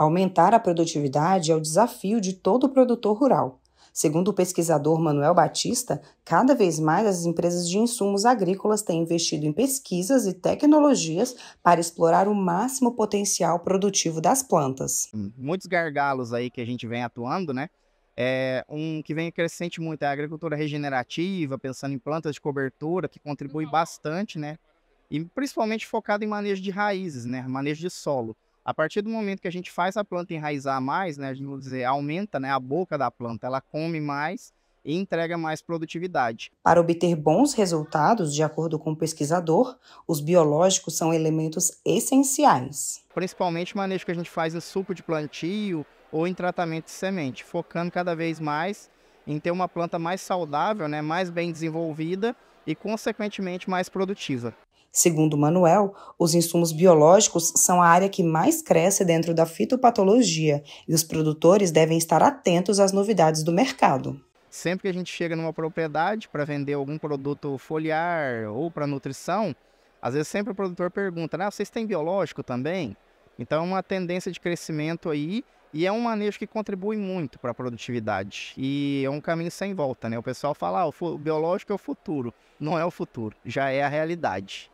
Aumentar a produtividade é o desafio de todo produtor rural. Segundo o pesquisador Manuel Batista, cada vez mais as empresas de insumos agrícolas têm investido em pesquisas e tecnologias para explorar o máximo potencial produtivo das plantas. Muitos gargalos aí que a gente vem atuando, né? É um que vem crescente muito é a agricultura regenerativa, pensando em plantas de cobertura, que contribui uhum. bastante, né? E principalmente focado em manejo de raízes, né? Manejo de solo. A partir do momento que a gente faz a planta enraizar mais, né, a gente vai dizer, aumenta né, a boca da planta, ela come mais e entrega mais produtividade. Para obter bons resultados, de acordo com o pesquisador, os biológicos são elementos essenciais. Principalmente o manejo que a gente faz em suco de plantio ou em tratamento de semente, focando cada vez mais em ter uma planta mais saudável, né, mais bem desenvolvida e, consequentemente, mais produtiva. Segundo Manuel, os insumos biológicos são a área que mais cresce dentro da fitopatologia e os produtores devem estar atentos às novidades do mercado. Sempre que a gente chega numa propriedade para vender algum produto foliar ou para nutrição, às vezes sempre o produtor pergunta: ah, vocês têm biológico também? Então é uma tendência de crescimento aí e é um manejo que contribui muito para a produtividade. E é um caminho sem volta, né? O pessoal fala: ah, o biológico é o futuro. Não é o futuro, já é a realidade.